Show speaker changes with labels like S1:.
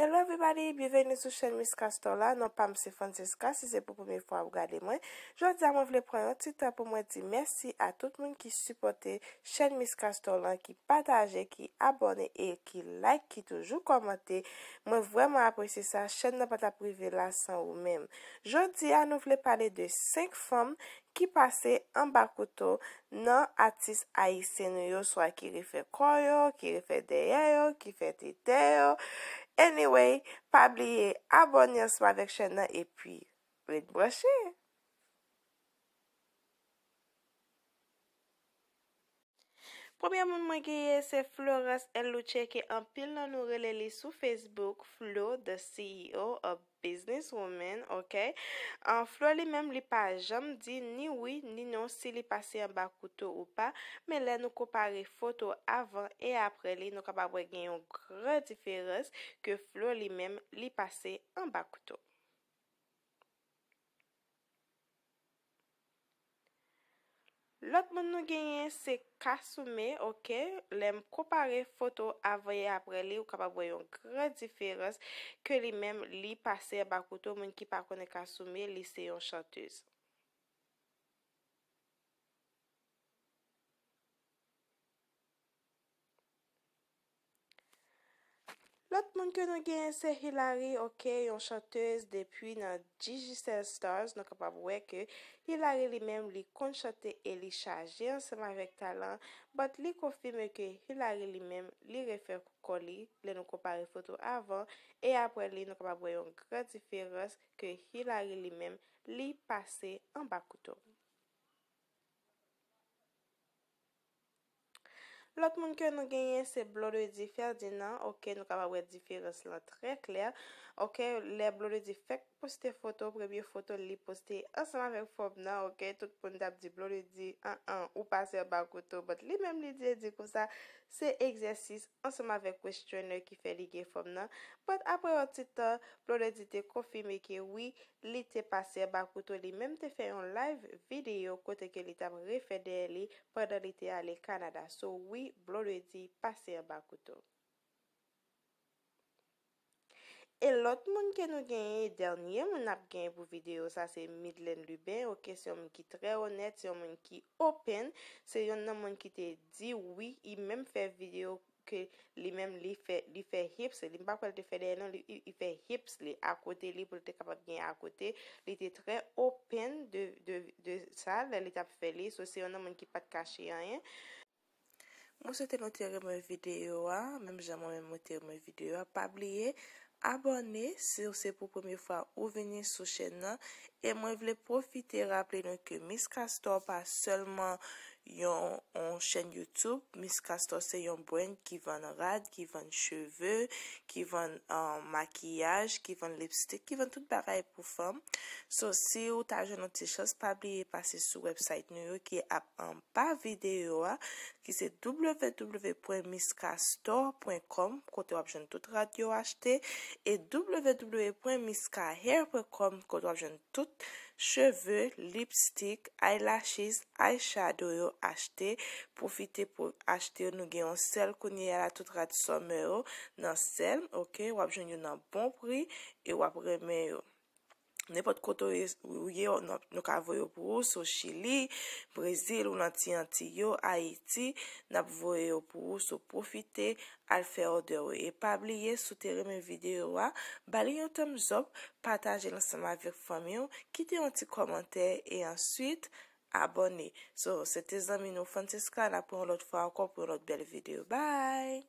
S1: Hello everybody, biveni sou chen miskastola, nan pam se Francisca, si se pou pomi fwa ou gade mwen. Jodi a mwen vle preyo titan pou mwen di mersi a tout moun ki supporte chen miskastola, ki pataje, ki abone, e ki like, ki toujou komante. Mwen vwèman apresi sa chen nan pata prive la san ou men. Jodi a mwen vle pale de 5 fom ki pase an bakoto nan atis a isen yo, swa ki refe koyo, ki refe deyeyo, ki refe teteyo. Anyway, pa bliye, abonye sou avèk chèna, epi, bwèd bwèche! Proubyan moun mwen geye se Flores El Luche ke an pil nan nou rele li sou Facebook Flo, the CEO of Businesswoman, ok? An Flo li men li pa jam di ni oui ni non si li pase an bakoutou ou pa, me le nou kopare foto avan e apre li, nou ka ba wè gen yon gre diferez ke Flo li men li pase an bakoutou. Lot moun nou genyen se Kasoume oke, lem kopare foto avoye apre li ou kapa boyon kre diferans ke li men li pase bakoutou moun ki pakone Kasoume li se yon chantez. Lot moun ke nou gen se Hilary okey yon chanteuse depuy nan DigiCellStars nou kapabwe ke Hilary li menm li konchante e li chaje anseman vek talan, bat li konfime ke Hilary li menm li refer koukoli le nou kompare foto avan e apwe li nou kapabwe yon kredi feroz ke Hilary li menm li pase an bakouton. Lot moun kwen nou genye se blode di fèrdinan, ok, nou kama wè di fères lan, trè kler, ok, le blode di fèk postè foto, premyè foto li postè ansèman fèk fòm nan, ok, tout poun dap di blode di an an ou pasè bakoutou, but li mèm li diè di kon sa, se egzersis ansèman fèk kwestyonè ki fè ligè fòm nan, but apre wè titan, blode di te konfimi ki wè li te pasè bakoutou, li mèm te fè yon live video kote ke li tap refèdè li pwèdè li te ale Kanada, so wè, blon lo eti pase a bakoutou e lot moun ke nou genye dernye moun ap genye pou videyo sa se Midlen Lubin ok se yon moun ki tre honet se yon moun ki open se yon nan moun ki te di oui i menm fe videyo ke li menm li fe hips li akote li pou te kapap genye akote li te tre open de sa se yon nan moun ki pat kache yon Mwen se te notere mwen videyo a, mwen jaman mwen notere mwen videyo a, pa bliye abone se ou se pou pomi ou fa ou veni sou chen nan, e mwen vle profite raple nou ke mis kastor pa solman. Yon chen Youtube, Miss Kastor se yon brand ki ven rad, ki ven cheve, ki ven euh, makiyaj, ki ven lipstick, ki ven tout baray pou fam. So, si ou ta jen an ti chans pa bli, pase sou website nou ki ap an pa video a. Ki se www.misskastor.com, kote wap jen tout radio achete. E www.misskahair.com, kote wap jen tout video. Cheve, lipstick, eyelashes, eyeshadow yo achete. Profite pou achete yo nou genyon sel kouni ya la tout rad som yo nan sel. Ok, wap jenyo nan bon pri, e wap reme yo. Ne pot koto ou ye, nou ka avoye ou pou ou, so Chili, Brazil, ou nanti nanti yo, Haiti, nap voye ou pou ou, so profite, alfe odewe. E pa bli ye, sote re men videyo wa, bali yon temzop, pataje lansama vek famyon, kite yon ti komante, e answit abone. So, se te zami nou, Fantis ka, la pou yon lot fwa akor pou yon lot bel videyo. Bye!